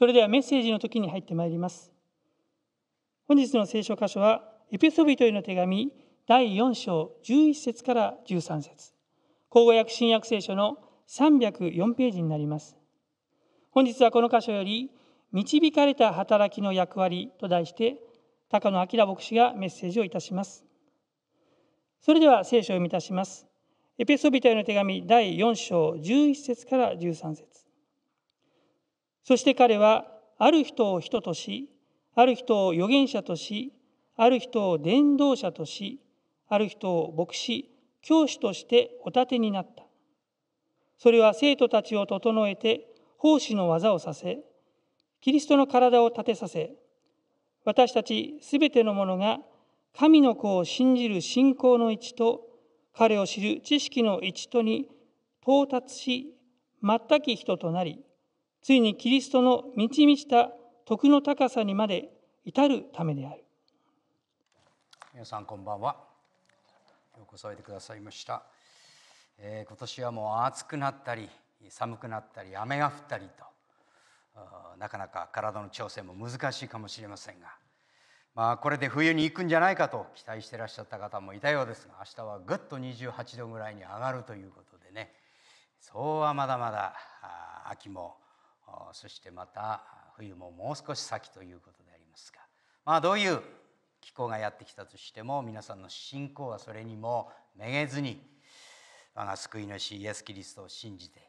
それではメッセージの時に入ってまいります本日の聖書箇所はエペソビトへの手紙第4章11節から13節口語訳新約聖書の304ページになります本日はこの箇所より導かれた働きの役割と題して高野明牧師がメッセージをいたしますそれでは聖書を読み出しますエペソビトへの手紙第4章11節から13節そして彼はある人を人としある人を預言者としある人を伝道者としある人を牧師教師としてお立てになったそれは生徒たちを整えて奉仕の技をさせキリストの体を立てさせ私たちすべての者が神の子を信じる信仰の一と彼を知る知識の一とに到達し全き人となりついにキリストの満ち満ちた徳の高さにまで至るためである皆さんこんばんはようこそおいでくださいました、えー、今年はもう暑くなったり寒くなったり雨が降ったりとなかなか体の調整も難しいかもしれませんがまあこれで冬に行くんじゃないかと期待してらっしゃった方もいたようですが明日はぐっと28度ぐらいに上がるということでねそうはまだまだ秋もそしてまた冬ももう少し先ということでありますが、まあ、どういう気候がやってきたとしても皆さんの信仰はそれにもめげずに我が救い主イエス・キリストを信じて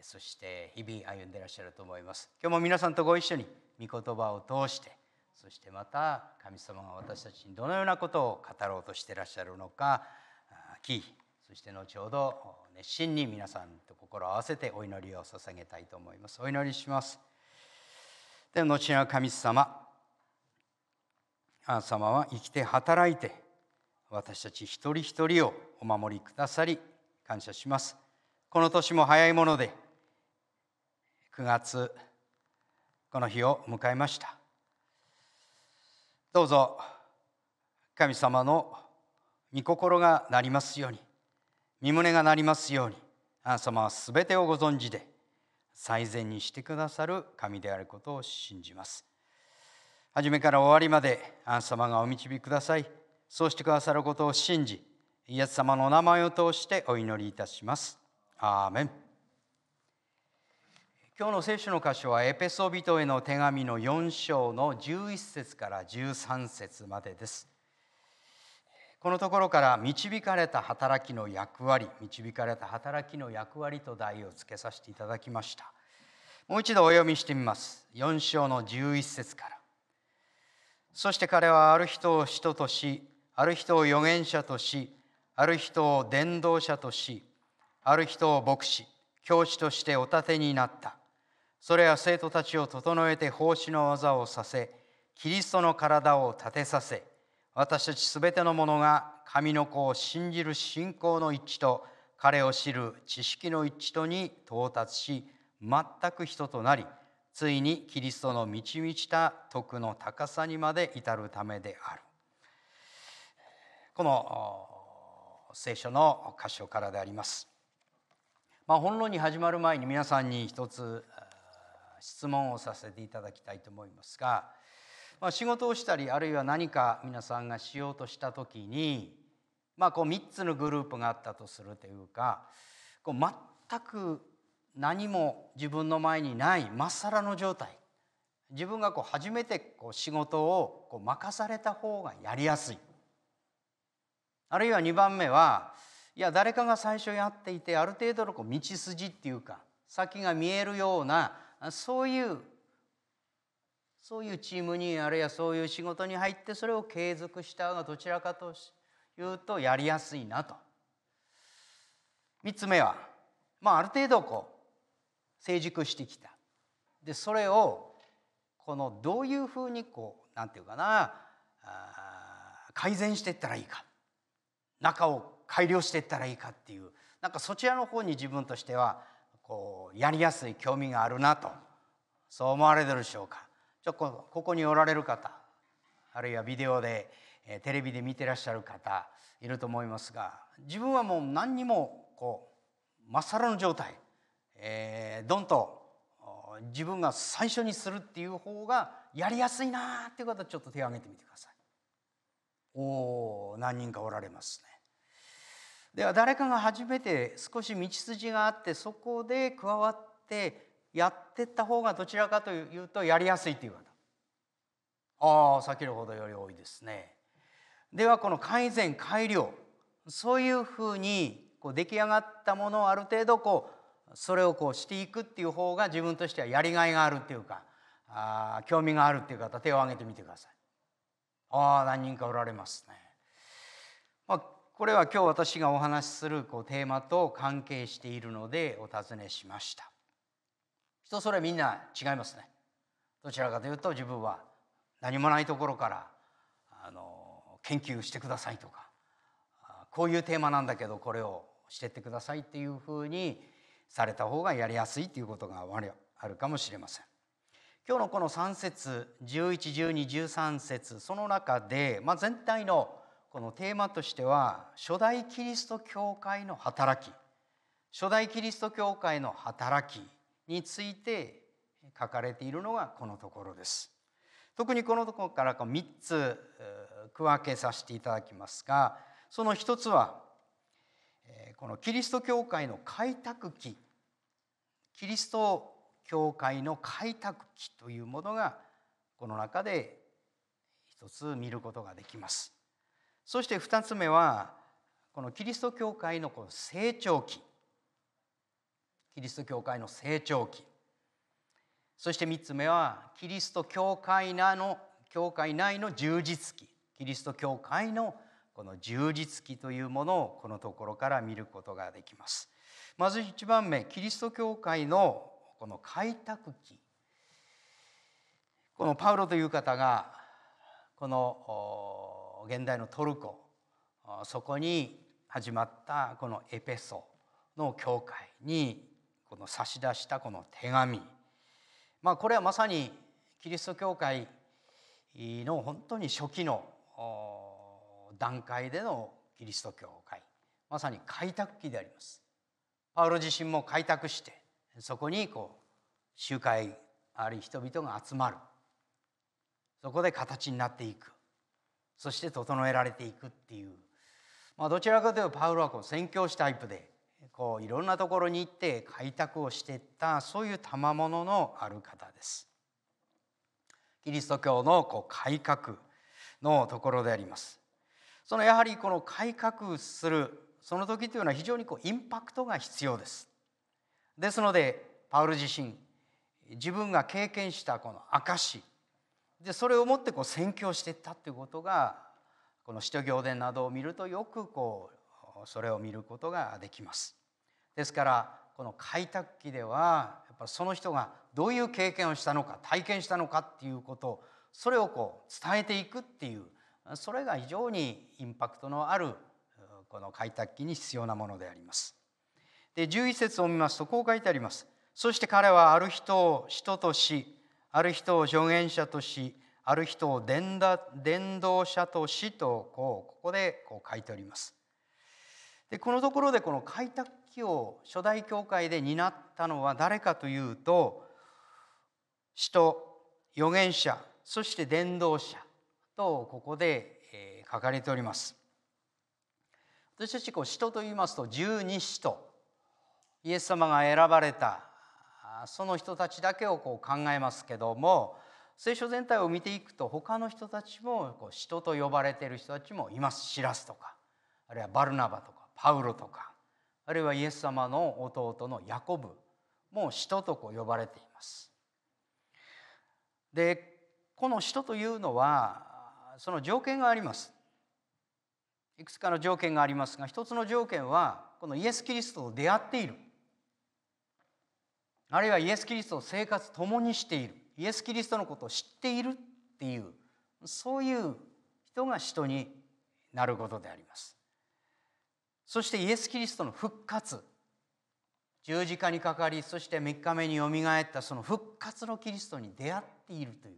そして日々歩んでいらっしゃると思います今日も皆さんとご一緒に御言葉を通してそしてまた神様が私たちにどのようなことを語ろうとしてらっしゃるのか聞そして後ほど熱心に皆さんと心を合わせてお祈りを捧げたいと思いますお祈りしますで後の神様あなた様は生きて働いて私たち一人一人をお守りくださり感謝しますこの年も早いもので9月この日を迎えましたどうぞ神様の御心がなりますように身胸がなりますようにあな様は全てをご存知で最善にしてくださる神であることを信じます初めから終わりまであな様がお導きくださいそうしてくださることを信じイエス様の名前を通してお祈りいたしますアーメン今日の聖書の箇所はエペソビトへの手紙の4章の11節から13節までですこのところから導かれた働きの役割導かれた働きの役割と題をつけさせていただきましたもう一度お読みしてみます4章の11節からそして彼はある人を使徒としある人を預言者としある人を伝道者としある人を牧師教師としてお立てになったそれは生徒たちを整えて奉仕の技をさせキリストの体を立てさせ私たちすべてのものが神の子を信じる信仰の一致と彼を知る知識の一致とに到達し全く人となりついにキリストの満ち満ちた徳の高さにまで至るためであるこの聖書の箇所からであります。まあ、本論に始まる前に皆さんに一つ質問をさせていただきたいと思いますがまあ、仕事をしたりあるいは何か皆さんがしようとした時に、まあ、こう3つのグループがあったとするというかこう全く何も自分の前にないまっさらの状態自分がこう初めてこう仕事をこう任された方がやりやすいあるいは2番目はいや誰かが最初やっていてある程度のこう道筋っていうか先が見えるようなそういうそういうチームにあるいはそういう仕事に入ってそれを継続したのがどちらかというとやりやすいなと。3つ目は、まあ、ある程度こう成熟してきた。でそれをこのどういうふうにこうなんていうかな改善していったらいいか中を改良していったらいいかっていうなんかそちらの方に自分としてはこうやりやすい興味があるなとそう思われてるでしょうか。ちょここにおられる方あるいはビデオでテレビで見てらっしゃる方いると思いますが自分はもう何にもこうまっさらの状態、えー、どんと自分が最初にするっていう方がやりやすいなっていう方ちょっと手を挙げてみてください。お何人かおられますね。では誰かが初めて少し道筋があってそこで加わってやってった方がどちらかというとやりやすいという方ああ先ほどより多いですね。ではこの改善改良そういうふうにこう出来上がったものをある程度こうそれをこうしていくっていう方が自分としてはやりがいがあるっていうかあ興味があるっていう方手を挙げてみてください。ああ何人かおられますね。まあ、これは今日私がお話しするこうテーマと関係しているのでお尋ねしました。人それみんな違いますねどちらかというと自分は何もないところからあの研究してくださいとかこういうテーマなんだけどこれをしてってくださいっていうふうにされた方がやりやすいということがあるかもしれません。今日のこの3節111213節その中で、まあ、全体のこのテーマとしては初代キリスト教会の働き初代キリスト教会の働きについて書かれているのがこのところです。特にこのところから3つ区分けさせていただきますがその1つはこのキリスト教会の開拓期キリスト教会の開拓期というものがこの中で一つ見ることができます。そして2つ目はこのキリスト教会のこの成長期キリスト教会の成長期そして3つ目はキリスト教会なの教会内の充実期キリスト教会のこの充実期というものをこのところから見ることができます。まず1番目キリスト教会のこの開拓期このパウロという方がこの現代のトルコそこに始まったこのエペソの教会にこの差し出したこの手紙、まあ、これはまさにキリスト教会の本当に初期の段階でのキリスト教会まさに開拓期であります。パウロ自身も開拓してそこにこう集会ある人々が集まるそこで形になっていくそして整えられていくっていう、まあ、どちらかというとパウロはこう宣教師タイプでこういろんなところに行って開拓をしていったそういう賜物のある方です。キリスト教のこう改革のところであります。そのやはりこの改革するその時というのは非常にこうインパクトが必要です。ですのでパウル自身自分が経験したこの証でそれをもってこう宣教していったということがこの使徒行伝などを見るとよくこうそれを見ることができます。ですからこの開拓期ではやっぱその人がどういう経験をしたのか体験したのかっていうことそれをこう伝えていくっていうそれが非常にインパクトのあるこの開拓期に必要なものであります。で11節を見ますとこう書いてあります。そして彼はある人を使徒としある人を助言者としある人を伝道者としとこうここでこう書いております。でこのところでこの開拓期を初代教会で担ったのは誰かというと使徒預言者そして伝道者とここで、え書かれております。私たちこう使徒と言いますと十二使徒イエス様が選ばれたその人たちだけをこう考えますけども聖書全体を見ていくと他の人たちもこう使徒と呼ばれている人たちもいますシラスとかあるいはバルナバとかパウロとかあるいはイエス様の弟のヤコブも使徒と呼ばれています。でこの使徒というのはその条件があります。いくつかの条件がありますが一つの条件はこのイエス・キリストと出会っているあるいはイエス・キリストと生活共にしているイエス・キリストのことを知っているっていうそういう人が使徒になることであります。そしてイエス・キリストの復活十字架にかかりそして3日目によみがえったその復活のキリストに出会っているという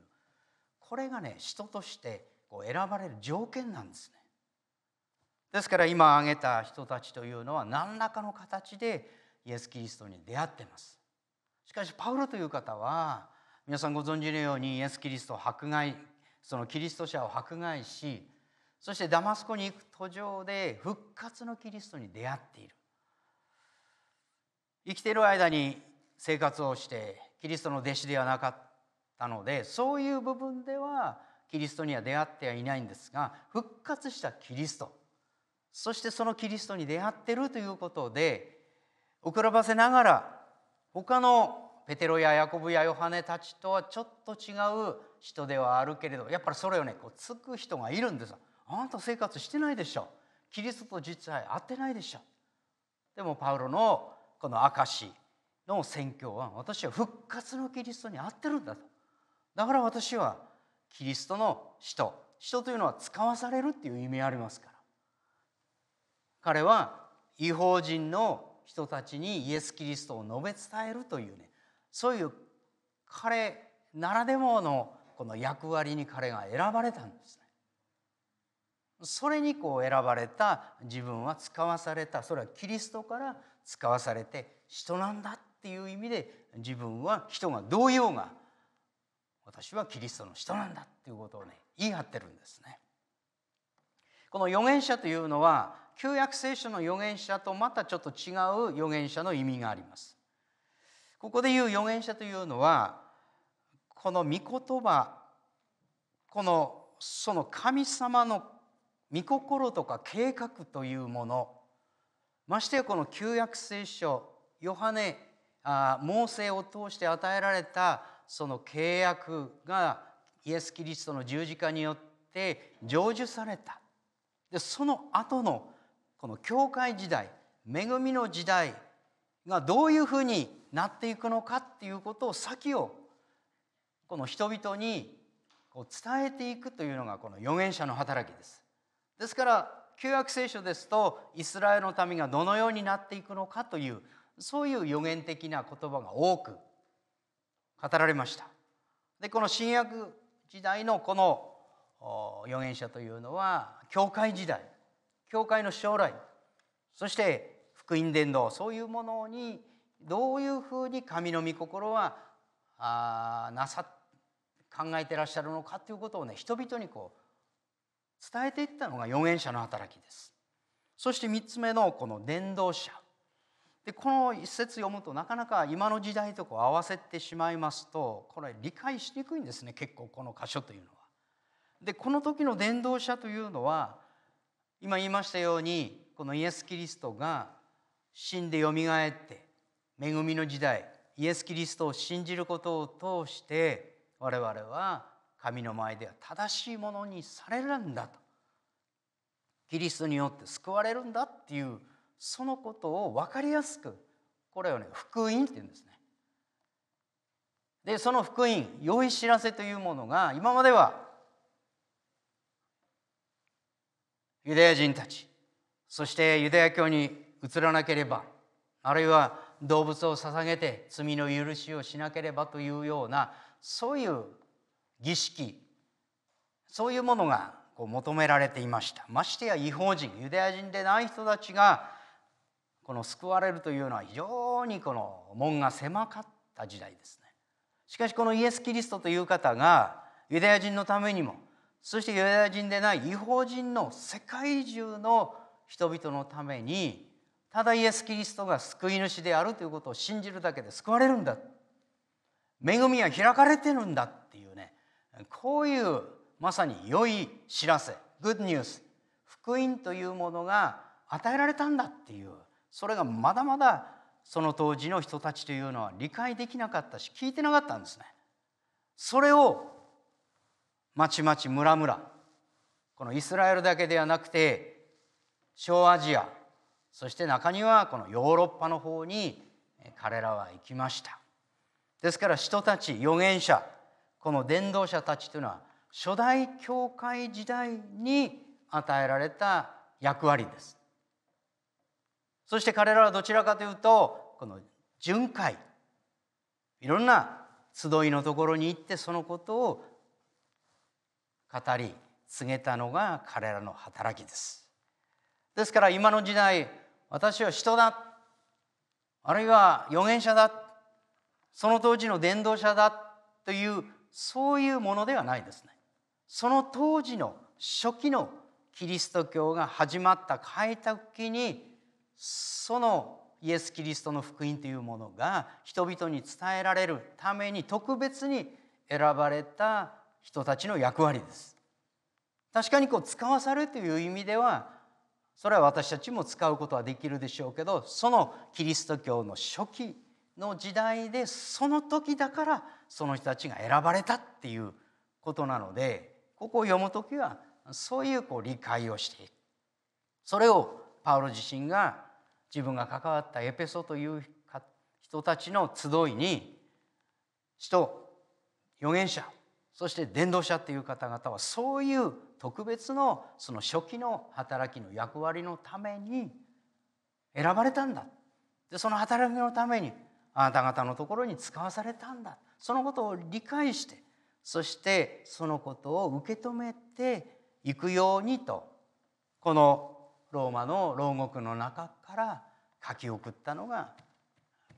これがね人としてこう選ばれる条件なんですね。ですから今挙げた人たちというのは何らかの形でイエス・キリストに出会ってます。しかしパウロという方は皆さんご存知のようにイエス・キリストを迫害そのキリスト者を迫害しそしてダマスコに行く途上で復活のキリストに出会っている生きている間に生活をしてキリストの弟子ではなかったのでそういう部分ではキリストには出会ってはいないんですが復活したキリストそしてそのキリストに出会ってるということで遅らばせながら他のペテロやヤコブやヨハネたちとはちょっと違う人ではあるけれどやっぱりそれをねこうつく人がいるんですよ。あんた生活してないでしょキリストと実際会ってないでしょでもパウロのこの証の宣教は私は復活のキリストに合ってるんだとだから私はキリストの使徒使徒というのは使わされるっていう意味ありますから彼は違法人の人たちにイエス・キリストを述べ伝えるというねそういう彼ならでものこの役割に彼が選ばれたんですねそれにこう選ばれた自分は使わされたそれはキリストから使わされて人なんだっていう意味で自分は人がどうようが私はキリストの人なんだっていうことをね言い張ってるんですね。この預言者というのは旧約聖書の預言者とまたちょっと違う預言者の意味があります。ここで言う預言者というのはこの御言葉このその神様の御心とか計画というものましてやこの旧約聖書ヨハネあモーセを通して与えられたその契約がイエス・キリストの十字架によって成就されたでその後のこの教会時代恵みの時代がどういうふうになっていくのかっていうことを先をこの人々にこう伝えていくというのがこの預言者の働きです。ですから旧約聖書ですとイスラエルの民がどのようになっていくのかというそういう予言的な言葉が多く語られました。でこの新約時代のこの預言者というのは教会時代教会の将来そして福音伝道そういうものにどういうふうに神の御心はあなさ考えてらっしゃるのかということをね人々にこう伝えていったのが預言者の働きですそして3つ目のこの伝道者でこの一節読むとなかなか今の時代とこう合わせてしまいますとこれ理解しにくいんですね結構この箇所というのは。でこの時の伝道者というのは今言いましたようにこのイエス・キリストが死んでよみがえって恵みの時代イエス・キリストを信じることを通して我々は神の前では正しいものにされるんだとキリストによって救われるんだっていうそのことを分かりやすくこれをね福音って言うんですね。でその福音良い知らせというものが今まではユダヤ人たちそしてユダヤ教に移らなければあるいは動物を捧げて罪の許しをしなければというようなそういう儀式そういうものがこう求められていましたましてや違法人ユダヤ人でない人たちがこの救われるというのは非常にこの門が狭かった時代ですねしかしこのイエス・キリストという方がユダヤ人のためにもそしてユダヤ人でない違法人の世界中の人々のためにただイエス・キリストが救い主であるということを信じるだけで救われるんだ恵みは開かれてるんだっていこういうまさに良い知らせグッドニュース福音というものが与えられたんだっていうそれがまだまだその当時の人たちというのは理解できなかったし聞いてなかったんですね。それをまちまち村々このイスラエルだけではなくて小アジアそして中にはこのヨーロッパの方に彼らは行きました。ですから人たち預言者この伝道者たちというのは初代教会時代に与えられた役割ですそして彼らはどちらかというとこの巡回いろんな集いのところに行ってそのことを語り告げたのが彼らの働きですですから今の時代私は人だあるいは預言者だその当時の伝道者だというそういうものではないですね。その当時の初期のキリスト教が始まった開拓期にそのイエス・キリストの福音というものが人々に伝えられるために特別に選ばれた人たちの役割です。確かにこう使わされるという意味ではそれは私たちも使うことはできるでしょうけどそのキリスト教の初期の時代でその時だからその人たちが選ばれたっていうことなのでここを読むときはそういうこう理解をしていくそれをパウロ自身が自分が関わったエペソという人たちの集いに人預言者そして伝道者っていう方々はそういう特別のその初期の働きの役割のために選ばれたんだでその働きのためにあなた方のところに使わされたんだそのことを理解してそしてそのことを受け止めていくようにとこのローマの牢獄の中から書き送ったのが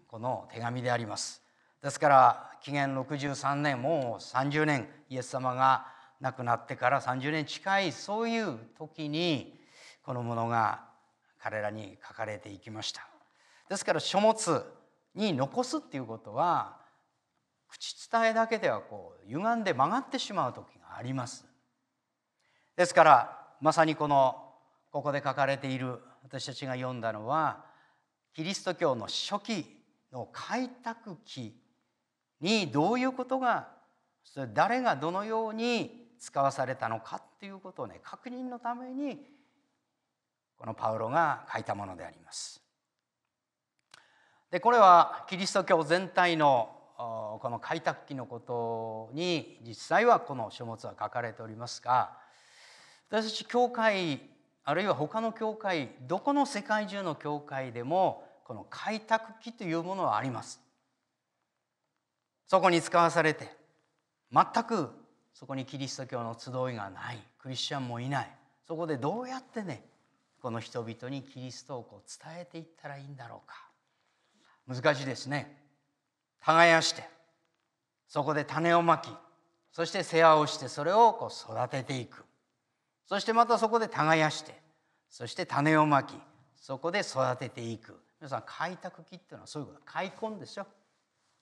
この手紙であります。ですから紀元63年もう30年イエス様が亡くなってから30年近いそういう時にこのものが彼らに書かれていきました。ですから書物に残すっていうことは口伝えだけではこう歪んで曲がってしまう時があります。ですからまさにこのここで書かれている私たちが読んだのはキリスト教の初期の開拓期にどういうことがそれ誰がどのように使わされたのかっていうことをね確認のためにこのパウロが書いたものであります。でこれはキリスト教全体のこの開拓期のことに実際はこの書物は書かれておりますが私たち教会あるいは他の教会どこの世界中の教会でもこの開拓期というものはあります。そこに使わされて全くそこにキリスト教の集いがないクリスチャンもいないそこでどうやってねこの人々にキリストをこう伝えていったらいいんだろうか難しいですね耕してそこで種をまきそして世話をしてそれをこう育てていくそしてまたそこで耕してそして種をまきそこで育てていく皆さん開拓期っていうのはそういうこと開墾でしょ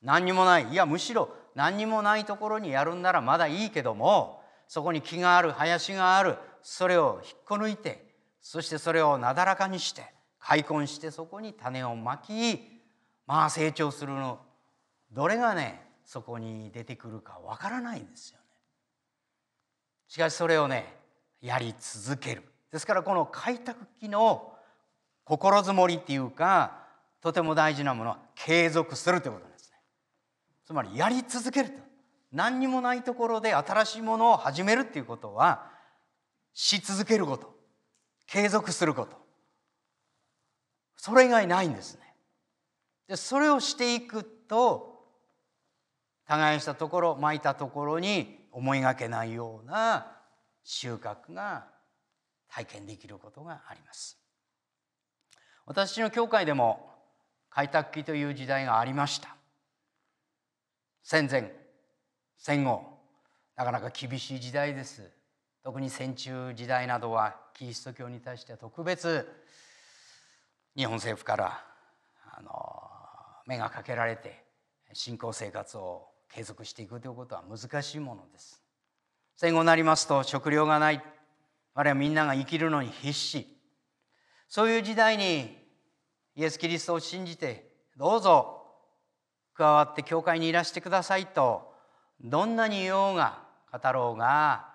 何にもないいやむしろ何にもないところにやるんならまだいいけどもそこに木がある林があるそれを引っこ抜いてそしてそれをなだらかにして開墾してそこに種をまきまあ成長するのどれがねそこに出てくるかわからないんですよね。しかしそれをねやり続けるですからこの開拓期の心づもりっていうかとても大事なものは継続するということなんですね。つまりやり続けると何にもないところで新しいものを始めるっていうことはし続けること継続することそれ以外ないんですね。でそれをしていくと耕したところまいたところに思いがけないような収穫が体験できることがあります。私の教会でも開拓期という時代がありました。戦前戦後なかなか厳しい時代です。特に戦中時代などはキリスト教に対して特別日本政府からあの目がかけられて信仰生活を継続していくということは難しいものです戦後になりますと食料がないあるいはみんなが生きるのに必死そういう時代にイエス・キリストを信じてどうぞ加わって教会にいらしてくださいとどんなに言おうが語ろうが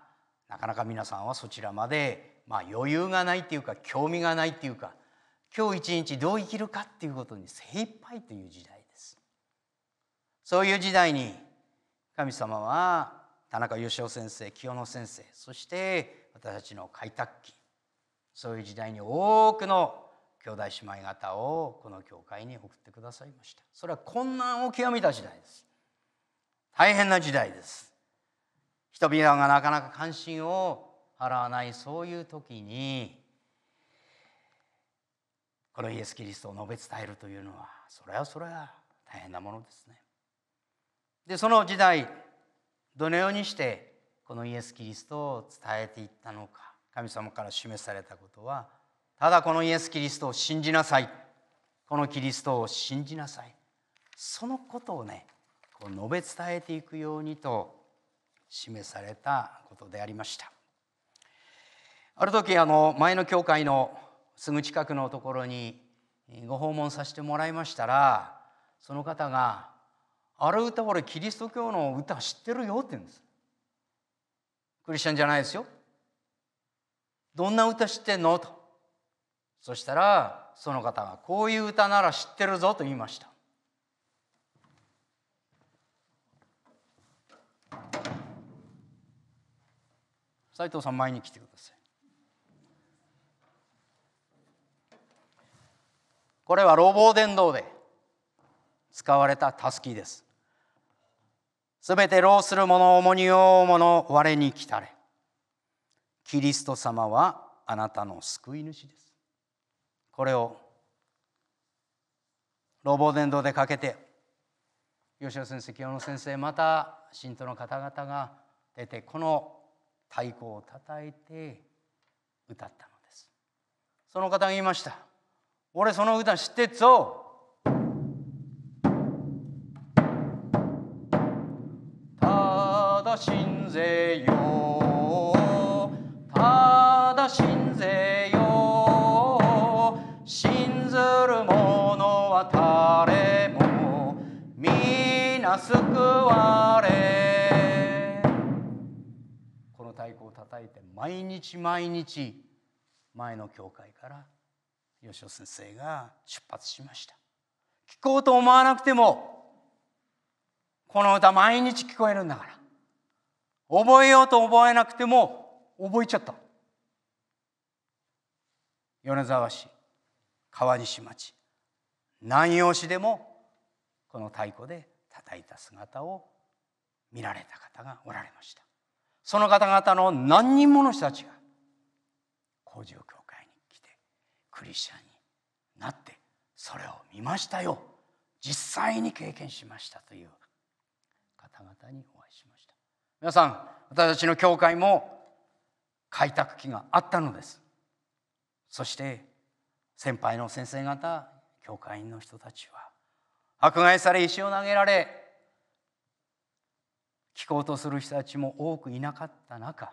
なかなか皆さんはそちらまで、まあ、余裕がないっていうか興味がないっていうか今日一日どう生きるかっていうことに精一杯という時代ですそういう時代に神様は田中義雄先生清野先生そして私たちの開拓期そういう時代に多くの兄弟姉妹方をこの教会に送ってくださいましたそれは困難を極めた時代です大変な時代です人々がなかなか関心を払わないそういう時にこのイエス・キリストを述べ伝えるというのはそれはそれは大変なものですね。でその時代どのようにしてこのイエス・キリストを伝えていったのか神様から示されたことはただこのイエス・キリストを信じなさいこのキリストを信じなさいそのことをねこう述べ伝えていくようにと示されたことでありました。ある時あの前の教会のすぐ近くのところにご訪問させてもらいましたらその方が「あれ歌俺キリスト教の歌知ってるよ」って言うんです。クリスチャンじゃないですよ。どんな歌知ってんのと。そしたらその方が「こういう歌なら知ってるぞ」と言いました。斉藤さん前に来てください。これは路傍伝道で使われたたすきです。すべて労する者重荷を負う者我に来たれ。キリスト様はあなたの救い主です。これを老傍伝道でかけて吉田先生清野先生また信徒の方々が出てこの太鼓を叩いて歌ったのです。その方が言いました。俺その歌知ってっぞただ死んぜよただ死んぜよ信ずる者は誰も皆救われこの太鼓を叩いて毎日毎日前の教会から「吉尾先生が出発しました聞こうと思わなくてもこの歌毎日聞こえるんだから覚えようと覚えなくても覚えちゃった米沢市川西町南陽市でもこの太鼓で叩いた姿を見られた方がおられましたその方々の何人もの人たちが工事をクリスチャンになってそれを見ましたよ実際に経験しましたという方々にお会いしました皆さん私たちの教会も開拓期があったのですそして先輩の先生方教会員の人たちは迫害され石を投げられ聞こうとする人たちも多くいなかった中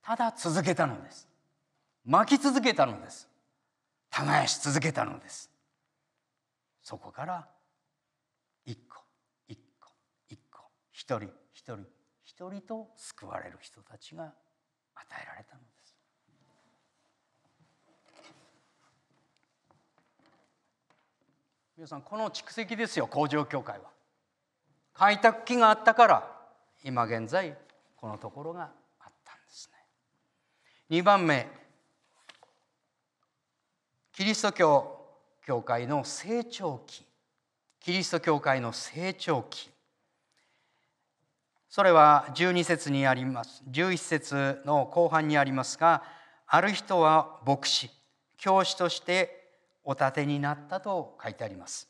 ただ続けたのです巻き続けたのです耕し続けたのですそこから一個一個一個一人一人一人と救われる人たちが与えられたのです皆さんこの蓄積ですよ工場協会は開拓期があったから今現在このところがあったんですね2番目キリスト教教会の成長期キリスト教会の成長期それは12節にあります11節の後半にありますがある人は牧師教師としてお立てになったと書いてあります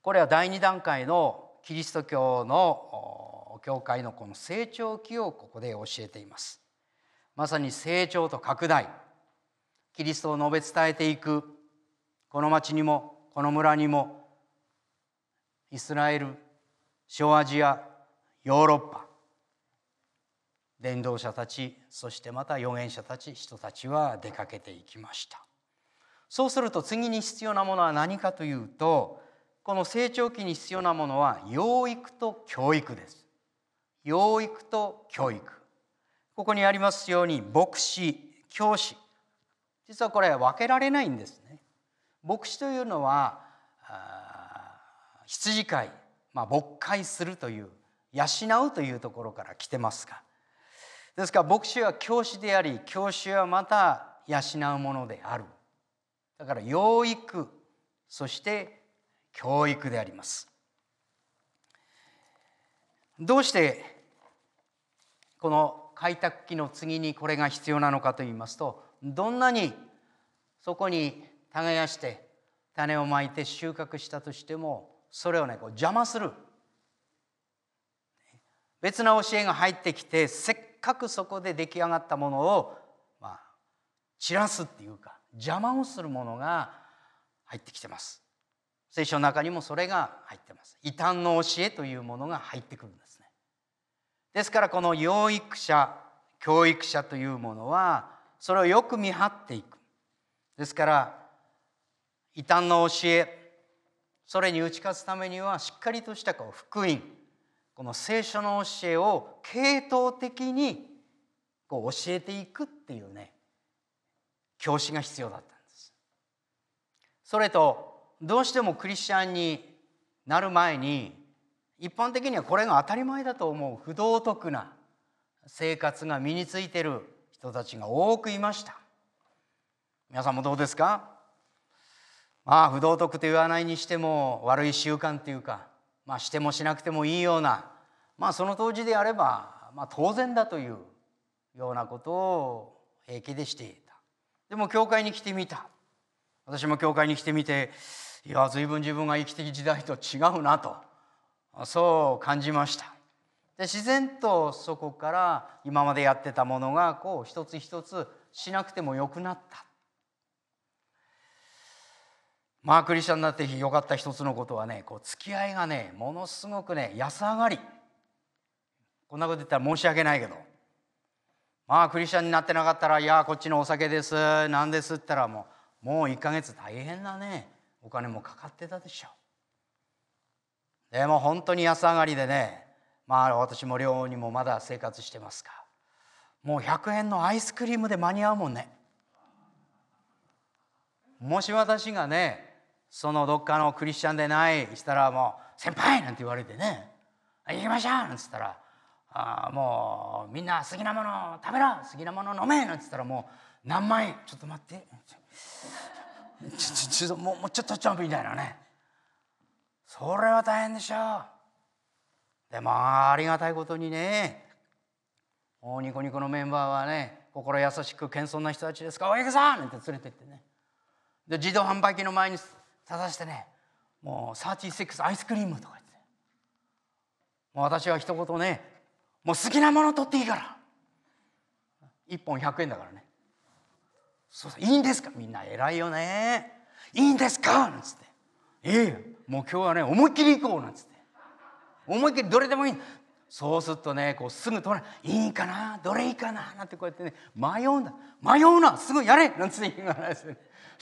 これは第2段階のキリスト教の教会のこの成長期をここで教えていますまさに成長と拡大キリストを述べ伝えていくこの町にもこの村にもイスラエル小アジアヨーロッパ伝道者たちそしてまた預言者たち人たちは出かけていきましたそうすると次に必要なものは何かというとこの成長期に必要なものは養育と教育です養育と教育ここにありますように牧師教師実はこれ分けられないんですね。牧師というのは羊飼い、まあ、牧会するという養うというところから来てますがですから牧師は教師であり教師はまた養うものであるだから養育そして教育であります。どうしてこの開拓期の次にこれが必要なのかと言いますとどんなにそこに耕して種をまいて収穫したとしてもそれをねこう邪魔する別な教えが入ってきてせっかくそこで出来上がったものを、まあ、散らすっていうか邪魔をするものが入ってきてます聖書の中にもそれが入ってます異端の教えというものが入ってくるんですねですからこの養育者教育者というものはそれをよく見張っていくですから異端の教えそれに打ち勝つためにはしっかりとしたこう福音この聖書の教えを系統的にこう教えていくっていうね教師が必要だったんですそれとどうしてもクリスチャンになる前に一般的にはこれが当たり前だと思う不道徳な生活が身についてる人たちが多くいました皆さんもどうですかまあ不道徳と言わないにしても悪い習慣というか、まあ、してもしなくてもいいような、まあ、その当時であれば、まあ、当然だというようなことを平気でしていたでも教会に来てみた私も教会に来てみていや随分自分が生きている時代と違うなとそう感じましたで自然とそこから今までやってたものがこう一つ一つしなくてもよくなったまあクリスチャンになってよかった一つのことはねこう付き合いがねものすごくね安上がりこんなこと言ったら申し訳ないけどまあクリスチャンになってなかったら「いやこっちのお酒です何です」って言ったらもうもう1ヶ月大変だねお金もかかってたでしょでも本当に安上がりでねまあ私も寮にもまだ生活してますがもう100円のアイスクリームで間に合うもんねもし私がねそのどっかのクリスチャンでないしたらもう「先輩!」なんて言われてね「行きましょう!」なんつったら「あもうみんな好きなもの食べろ好きなもの飲め!」なんつったらもう何枚ちょっと待ってちょっともうちょっとちょみたいなねそれは大変でしょう。でまあありがたいことにねおうニコニコのメンバーはね心優しく謙遜な人たちですら「おやけさん!」なんて連れてってねで自動販売機の前に立たせてねもう36アイスクリームとか言ってもう私は一言ねもう好きなもの取っていいから1本100円だからねそういいんですかみんな偉いよねいいんですかなんつってええもう今日はね思いっきり行こうなんつって思いっきりどれでもいいそうするとねこうすぐ取らいいかなどれいいかななんてこうやってね迷うんだ迷うなすぐやれなんつって言わないですそ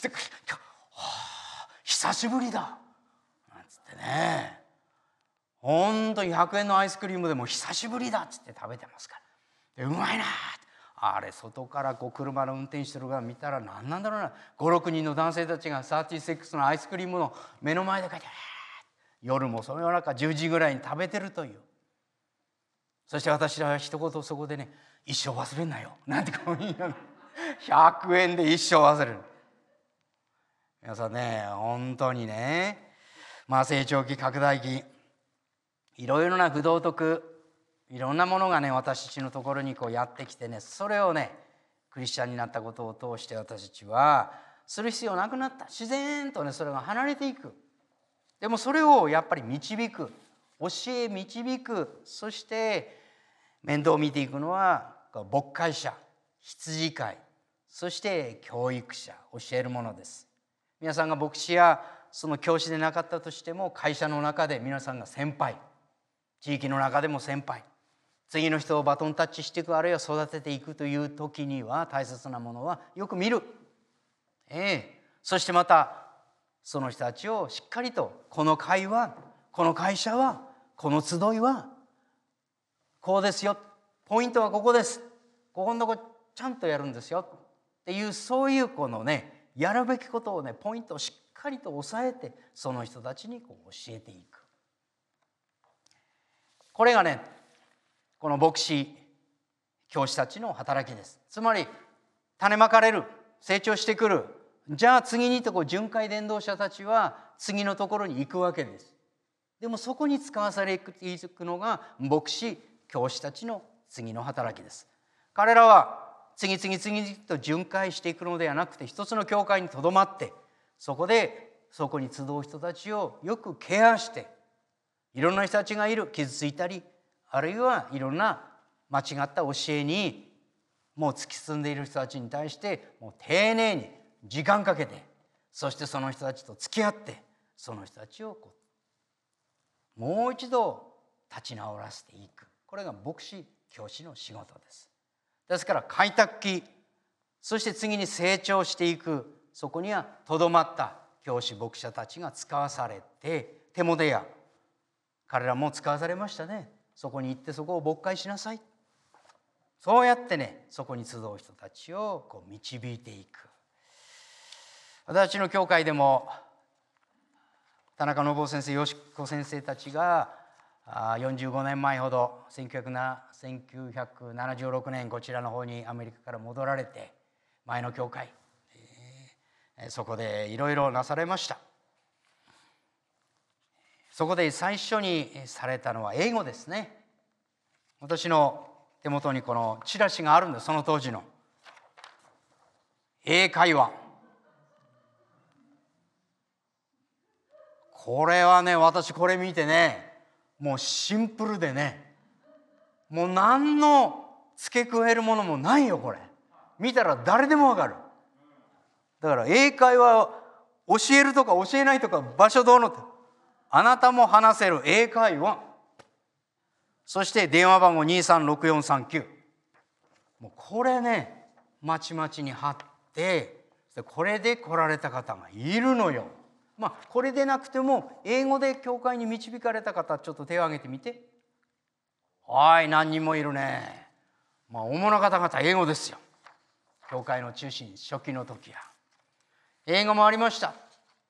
して「はあ久しぶりだ」なんつってねほんと100円のアイスクリームでも久しぶりだっつって食べてますからでうまいなあれ外からこう車の運転してるから見たら何なんだろうな56人の男性たちが36のアイスクリームの目の前で書いて「夜もその中10時ぐらいに食べてるというそして私らは一言そこでね「一生忘れんなよ」なんてこういなが100円で一生忘れる皆さんね本当にねまあ成長期拡大期いろいろな不道徳いろんなものがね私たちのところにこうやってきてねそれをねクリスチャンになったことを通して私たちはする必要なくなった自然とねそれが離れていくでもそれをやっぱり導く教え導くそして面倒を見ていくのは牧会者羊飼いそして教育者教えるものです皆さんが牧師やその教師でなかったとしても会社の中で皆さんが先輩地域の中でも先輩次の人をバトンタッチしていくあるいは育てていくという時には大切なものはよく見る、ええ、そしてまたその人たちをしっかりとこの会はこの会社はこの集いはこうですよポイントはここですここのとこちゃんとやるんですよっていうそういうこのねやるべきことをねポイントをしっかりと押さえてその人たちにこう教えていくこれがねこの牧師教師たちの働きですつまり種まかれる成長してくるじゃあ次にとこう巡回伝道者たちは次のところに行くわけです。でもそこに使わされていくのが牧師教師たちの次の働きです。彼らは次々次々と巡回していくのではなくて一つの教会にとどまってそこでそこに集う人たちをよくケアしていろんな人たちがいる傷ついたりあるいはいろんな間違った教えにもう突き進んでいる人たちに対してもう丁寧に時間かけてそしてその人たちと付き合ってその人たちをこうもう一度立ち直らせていくこれが牧師教師の仕事ですですから開拓期そして次に成長していくそこにはとどまった教師牧者たちが使わされて手も出や彼らも使わされましたねそこに行ってそこを牧会しなさいそうやってねそこに集う人たちをこう導いていく私の教会でも田中信夫先生し子先生たちが45年前ほど1976年こちらの方にアメリカから戻られて前の教会そこでいろいろなされましたそこで最初にされたのは英語ですね私の手元にこのチラシがあるんですその当時の英会話これはね私これ見てねもうシンプルでねもう何の付け加えるものもないよこれ見たら誰でもわかるだから英会話教えるとか教えないとか場所どうのってあなたも話せる英会話そして電話番号236439もうこれねまちまちに貼ってこれで来られた方がいるのよ。まあこれでなくても英語で教会に導かれた方ちょっと手を挙げてみてはい何人もいるねまあ主な方々英語ですよ教会の中心初期の時や英語もありました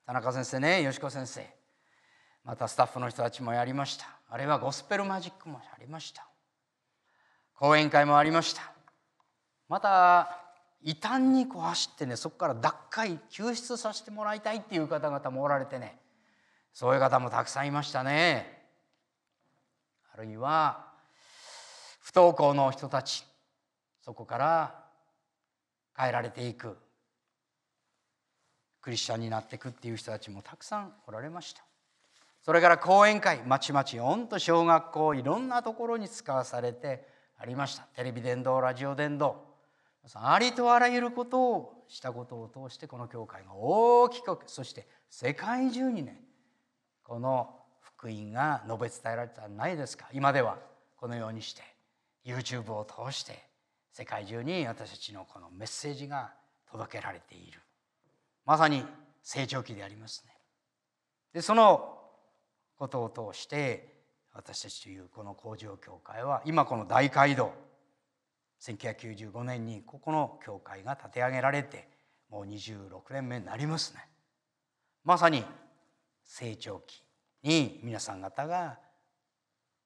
田中先生ね吉子先生またスタッフの人たちもやりましたあれはゴスペルマジックもありました講演会もありましたまた異端にこう走ってねそこから脱会救出させてもらいたいっていう方々もおられてねそういう方もたくさんいましたね。あるいは不登校の人たちそこから変えられていくクリスチャンになっていくっていう人たちもたくさんおられました。それから講演会まちまちほんと小学校いろんなところに使わされてありましたテレビ伝道ラジオ伝道ありとあらゆることをしたことを通してこの教会が大きくそして世界中にねこの福音が述べ伝えられたんないですか今ではこのようにして YouTube を通して世界中に私たちのこのメッセージが届けられているまさに成長期でありますね。でそのことを通して私たちというこの工場教会は今この大街道1995年にここの教会が立て上げられてもう26年目になりますね。まさに成長期に皆さん方が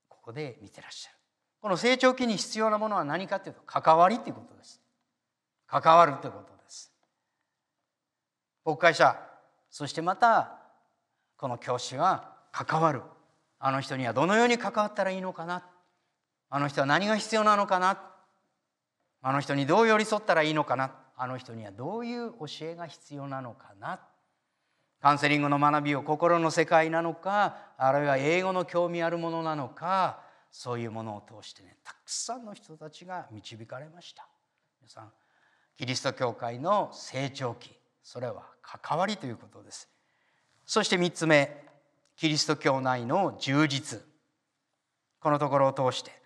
ここで見てらっしゃる。この成長期に必要なものは何かというと関わりということです。関わるということです。牧会者そしてまたこの教師は関わるあの人にはどのように関わったらいいのかなあの人は何が必要なのかなあの人にどう寄り添ったらいいのかなあの人にはどういう教えが必要なのかなカウンセリングの学びを心の世界なのかあるいは英語の興味あるものなのかそういうものを通してねたくさんの人たちが導かれました皆さんキリスト教会の成長期それは関わりということですそして3つ目キリスト教内の充実このところを通して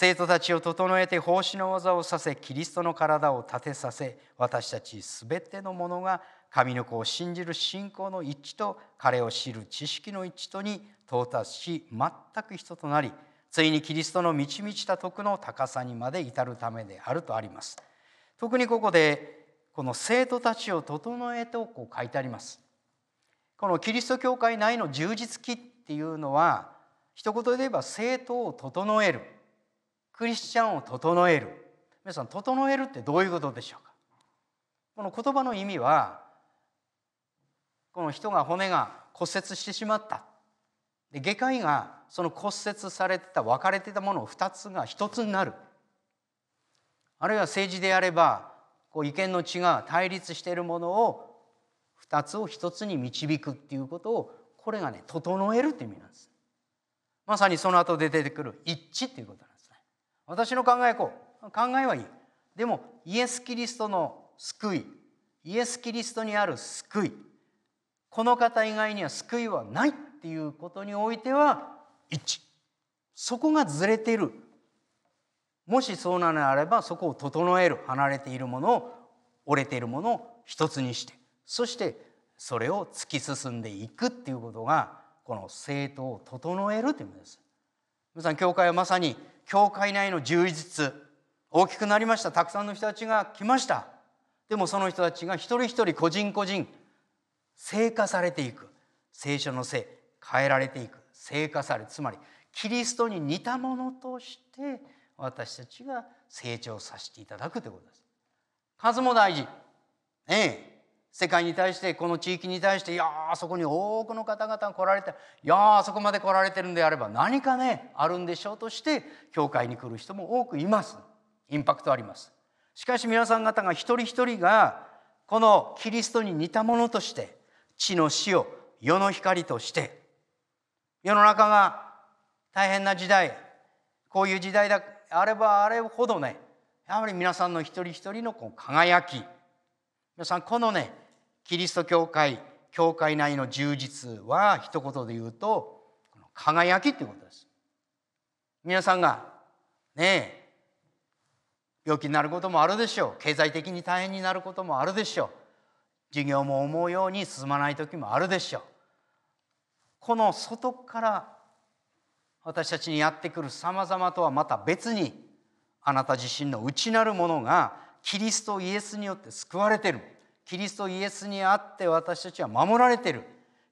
生徒たちを整えて奉仕の技をさせキリストの体を立てさせ私たちすべてのものが神の子を信じる信仰の一致と彼を知る知識の一致とに到達し全く人となりついにキリストの満ち満ちた徳の高さにまで至るためであるとあります。特にここでこの生徒たちを整えてこう書いてあります。このキリスト教会内の充実期っていうのは一言で言えば生徒を整えるクリスチャンを整える皆さん整えるってどういうことでしょうかこの言葉の意味はこの人が骨が骨折してしまったで外科医がその骨折されてた分かれてたものを2つが1つになるあるいは政治であればこう意見の違う対立しているものを2つを1つに導くっていうことをこれがね整えるっていう意味なんです。まさにその後で出てくる一致っていうこと私の考えこう考えはいいでもイエス・キリストの救いイエス・キリストにある救いこの方以外には救いはないっていうことにおいては一致そこがずれているもしそうなのであればそこを整える離れているものを折れているものを一つにしてそしてそれを突き進んでいくっていうことがこの政党を整えるというものです。皆さん教会はまさに教会内の充実大きくなりましたたくさんの人たちが来ましたでもその人たちが一人一人個人個人成果されていく聖書のせい変えられていく成果されつまりキリストに似たものとして私たちが成長させていただくということです。数も大事、え、世界に対してこの地域に対していやあそこに多くの方々が来られていやあそこまで来られてるんであれば何かねあるんでしょうとして教会に来る人も多くいますインパクトありますしかし皆さん方が一人一人がこのキリストに似たものとして地の死を世の光として世の中が大変な時代こういう時代だあればあれほどねやはり皆さんの一人一人のこう輝き皆さんこのねキリスト教会教会内の充実は一言で言うと輝きっていうことです皆さんがねえ病気になることもあるでしょう経済的に大変になることもあるでしょう授業も思うように進まない時もあるでしょうこの外から私たちにやってくるさまざまとはまた別にあなた自身の内なるものがキリストイエスによって救われてるキリストイエスにあって私たちは守られてる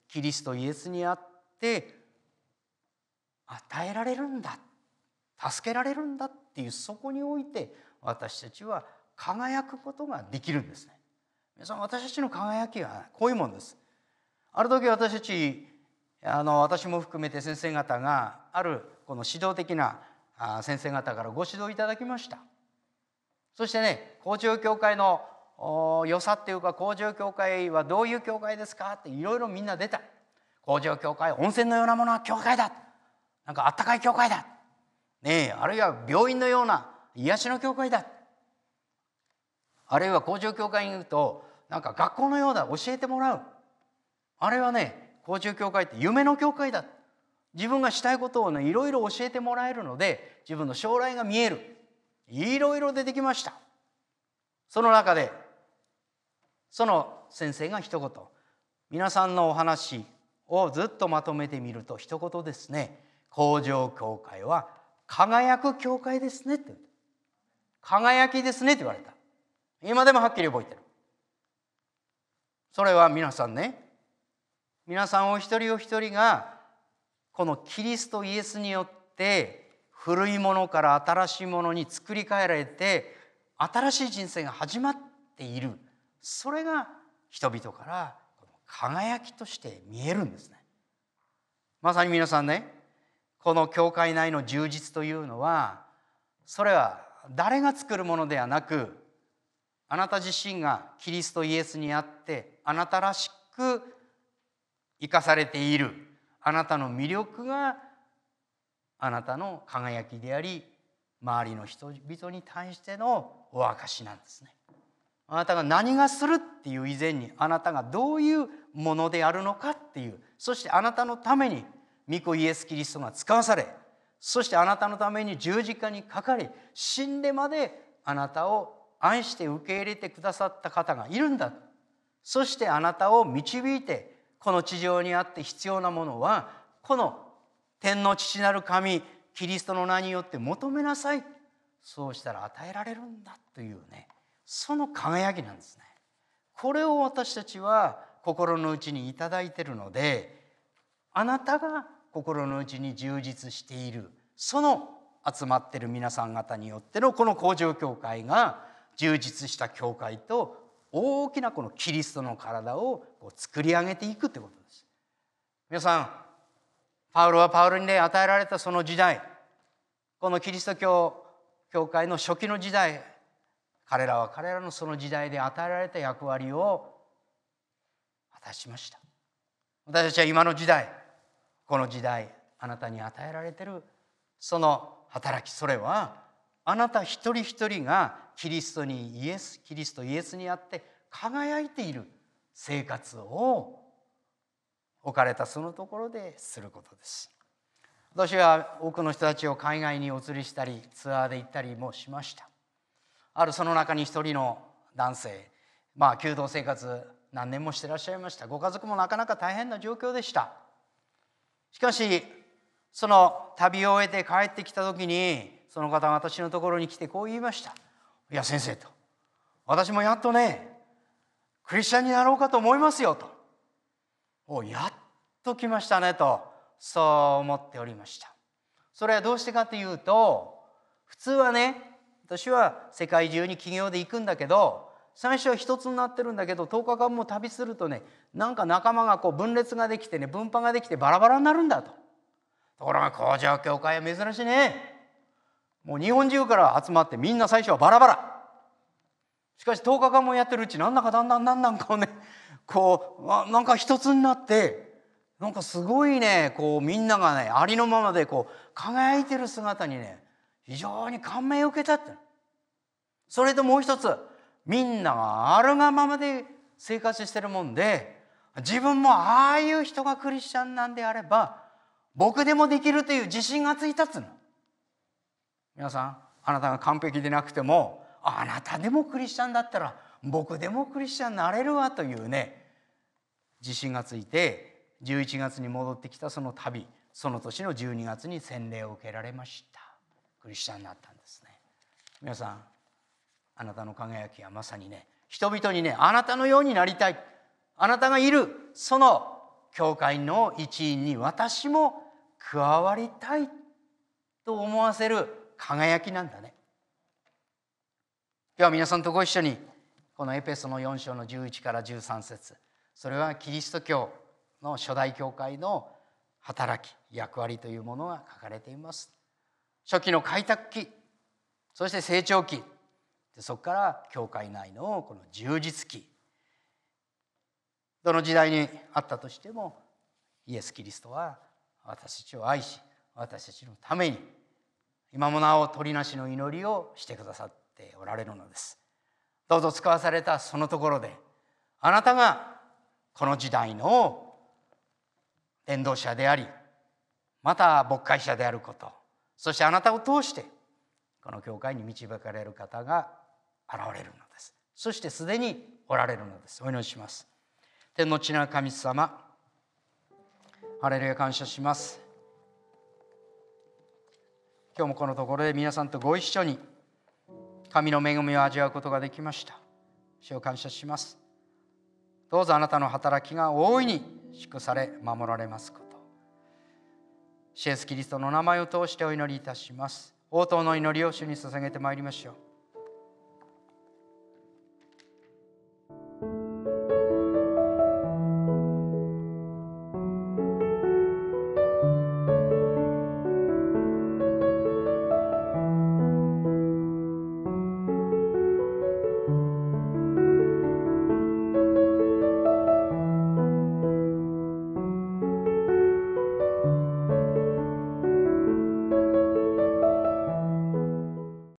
キリストイエスにあって与えられるんだ助けられるんだっていうそこにおいて私たちは輝くことができるんですね。皆さん私たちの輝きはこういうもんです。ある時私たちあの私も含めて先生方があるこの指導的な先生方からご指導いただきました。そしてね校長協会の良さっていうか工場教会はどういう教会ですかっていろいろみんな出た工場教会温泉のようなものは教会だなんかあったかい教会だ、ねえ、あるいは病院のような癒しの教会だあるいは工場教会に行くとなんか学校のようだ教えてもらうあれはね工場教会って夢の教会だ自分がしたいことをねいろいろ教えてもらえるので自分の将来が見えるいろいろ出てきましたその中でその先生が一言皆さんのお話をずっとまとめてみると一言ですね工場教会は輝く教会ですねって輝きですねって言われた今でもはっきり覚えてるそれは皆さんね皆さんお一人お一人がこのキリストイエスによって古いものから新しいものに作り変えられて新しい人生が始まっているそれが人々から輝きとして見えるんですねまさに皆さんねこの教会内の充実というのはそれは誰が作るものではなくあなた自身がキリストイエスにあってあなたらしく生かされているあなたの魅力があなたの輝きであり周りの人々に対してのお証なんですね。あなたが何がするっていう以前にあなたがどういうものであるのかっていうそしてあなたのために御子イエス・キリストが使わされそしてあなたのために十字架にかかり死んでまであなたを愛して受け入れてくださった方がいるんだそしてあなたを導いてこの地上にあって必要なものはこの天の父なる神キリストの名によって求めなさいそうしたら与えられるんだというねその輝きなんですねこれを私たちは心の内に頂いているのであなたが心の内に充実しているその集まっている皆さん方によってのこの工場教会が充実した教会と大きなこのキリストの体をこう作り上げていくってことです。皆さんパウロはパウロにね与えられたその時代このキリスト教教会の初期の時代彼らは彼らのその時代で与えられた役割を果たしました私たちは今の時代この時代あなたに与えられてるその働きそれはあなた一人一人がキリストにイエスキリストイエスにあって輝いている生活を置かれたそのところですることです。私は多くの人たちを海外にお連れしたりツアーで行ったりもしました。あるその中に一人の男性まあ弓道生活何年もしてらっしゃいましたご家族もなかなか大変な状況でしたしかしその旅を終えて帰ってきた時にその方私のところに来てこう言いました「いや先生」と「私もやっとねクリスチャンになろうかと思いますよ」と「おやっと来ましたね」とそう思っておりましたそれはどうしてかというと普通はね私は世界中に起業で行くんだけど最初は一つになってるんだけど10日間も旅するとねなんか仲間がこう分裂ができてね分派ができてバラバラになるんだとところが工場協会は珍しいねもう日本中から集まってみんな最初はバラバラしかし10日間もやってるうちなんだかだんだんだんだんこうねこうなんか一つになってなんかすごいねこうみんながねありのままでこう輝いてる姿にね非常に感銘を受けたってそれともう一つみんながあるがままで生活してるもんで自分もああいう人がクリスチャンなんであれば僕でもできるという自信がついたっつうの皆さんあなたが完璧でなくてもあなたでもクリスチャンだったら僕でもクリスチャンになれるわというね自信がついて11月に戻ってきたその旅その年の12月に洗礼を受けられました。クリスチャンになったんですね皆さんあなたの輝きはまさにね人々にねあなたのようになりたいあなたがいるその教会の一員に私も加わりたいと思わせる輝きなんだね今日は皆さんとご一緒にこのエペソの4章の11から13節それはキリスト教の初代教会の働き役割というものが書かれています初期の開拓期そして成長期そこから教会内のこの充実期どの時代にあったとしてもイエス・キリストは私たちを愛し私たちのために今もなお鳥なしの祈りをしてくださっておられるのですどうぞ使わされたそのところであなたがこの時代の伝道者でありまた牧会者であることそしてあなたを通してこの教会に導かれる方が現れるのですそしてすでにおられるのですお祈りします天の地なる神様ハレルヤ感謝します今日もこのところで皆さんとご一緒に神の恵みを味わうことができました主を感謝しますどうぞあなたの働きが大いに祝され守られますシエス・キリストの名前を通してお祈りいたします。応答の祈りを主に捧げてまいりましょう。